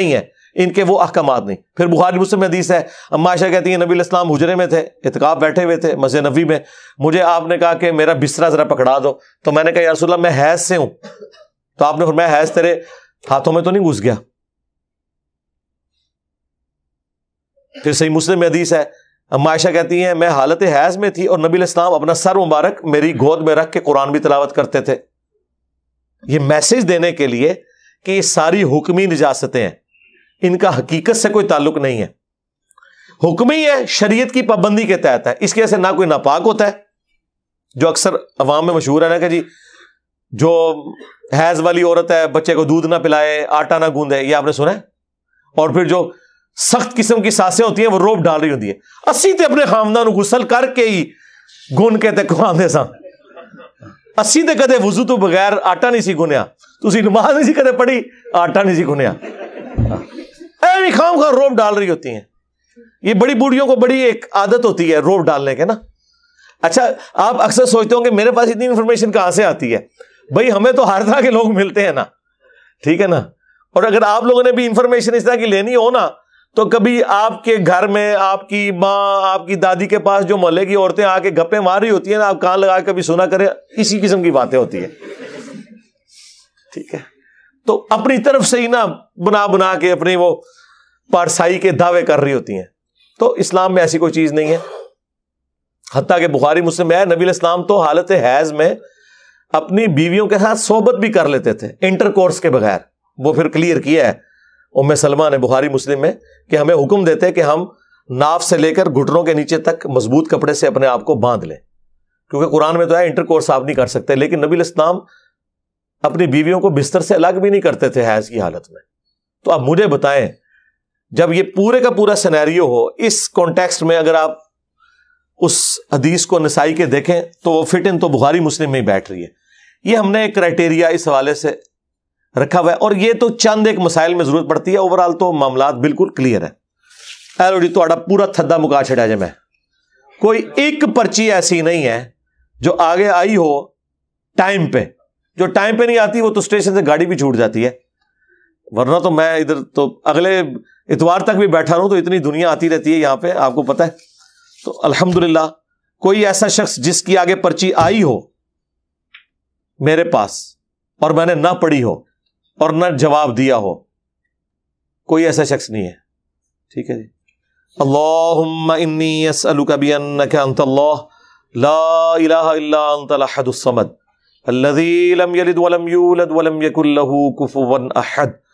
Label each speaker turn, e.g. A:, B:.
A: नहीं है इनके वो अहकाम नहीं फिर बुखारी मुस्लिम हदीस है माशा कहती है नबी इस्लाम हुजरे में थे इतकाब बैठे हुए थे मस्जिद नबी में मुझे आपने कहा कि मेरा बिस्तरा ज़रा पकड़ा दो तो मैंने कहा यारसोल्ला मैं हैज से हूं तो आपने मैं हैज तेरे हाथों में तो नहीं घुस गया फिर सही मुस्लिम हदीस है मायशा कहती है मैं हालत हैज में थी और नबी इस्लाम अपना सर मुबारक मेरी गोद में रख के कुरान भी तलावत करते थे ये मैसेज देने के लिए कि सारी हुक्मी निजासतें हैं इनका हकीकत से कोई ताल्लुक नहीं है हुक्म ही है शरीयत की पाबंदी के तहत है इसकी वजह से ना कोई नापाक होता है जो अक्सर अवाम में मशहूर है ना कि जी जो हैज वाली औरत है बच्चे को दूध ना पिलाए आटा ना गूंदे ये आपने सुना है और फिर जो सख्त किस्म की सासें होती हैं वो रोब डाल रही होती है असी तो अपने खानदान गुसल करके ही गुन के तक खुआते सा असी तो कदे वजू तो बगैर आटा नहीं सी गुनिया तुम नमाज नहीं सी कदे पढ़ी आटा नहीं सी गुनिया ऐवी खाम खा रोप डाल रही होती हैं ये बड़ी बूढ़ियों को बड़ी एक आदत होती है रोप डालने के ना अच्छा आप अक्सर सोचते होंगे मेरे पास इतनी इन्फॉर्मेशन कहां से आती है भाई हमें तो हर तरह के लोग मिलते हैं ना ठीक है ना और अगर आप लोगों ने भी इंफॉर्मेशन इस तरह की लेनी हो ना तो कभी आपके घर में आपकी माँ आपकी दादी के पास जो मोहल्ले की औरतें आके गप्पे मार रही होती है ना आप कान लगा कभी सुना करें इसी किस्म की बातें होती है ठीक है तो अपनी तरफ से ही ना बना बना के अपने वो पारसाई के दावे कर रही होती हैं तो इस्लाम में ऐसी कोई चीज नहीं है हती के बुखारी मुस्लिम है नबी इस्लाम तो हालत हैज में अपनी बीवियों के साथ सोबत भी कर लेते थे इंटर कोर्स के बगैर वो फिर क्लियर किया है उम सलमा ने बुखारी मुस्लिम में कि हमें हुक्म देते कि हम नाफ से लेकर घुटनों के नीचे तक मजबूत कपड़े से अपने आप को बांध लें क्योंकि कुरान में तो है इंटर कोर्स आप नहीं कर सकते लेकिन नबी इस्लाम अपनी बीवियों को बिस्तर से अलग भी नहीं करते थे हैज की हालत में तो आप मुझे बताएं जब ये पूरे का पूरा सिनेरियो हो इस कॉन्टेक्स्ट में अगर आप उस हदीस को नसाई के देखें तो वो फिट इन तो बुखारी मुस्लिम में ही बैठ रही है ये हमने एक क्राइटेरिया इस हवाले से रखा हुआ है और ये तो चंद एक मसाइल में जरूरत पड़ती है ओवरऑल तो मामला बिल्कुल क्लियर है एलो जी थोड़ा पूरा थद्दा मुका छा जे कोई एक पर्ची ऐसी नहीं है जो आगे आई हो टाइम पे जो टाइम पे नहीं आती वो तो स्टेशन से गाड़ी भी छूट जाती है वरना तो मैं इधर तो अगले इतवार तक भी बैठा रहूं तो इतनी दुनिया आती रहती है यहां पे आपको पता है तो अल्हम्दुलिल्लाह कोई ऐसा शख्स जिसकी आगे पर्ची आई हो मेरे पास और मैंने ना पढ़ी हो और ना जवाब दिया हो कोई ऐसा शख्स नहीं है ठीक है जी अल्लाह इन्नी असअलुका बिअन्नका अंतल्लाह ला इलाहा इल्ला अंतल अहदुस्समद الذي لم يلد ولم يولد ولم يكن له كفوا احد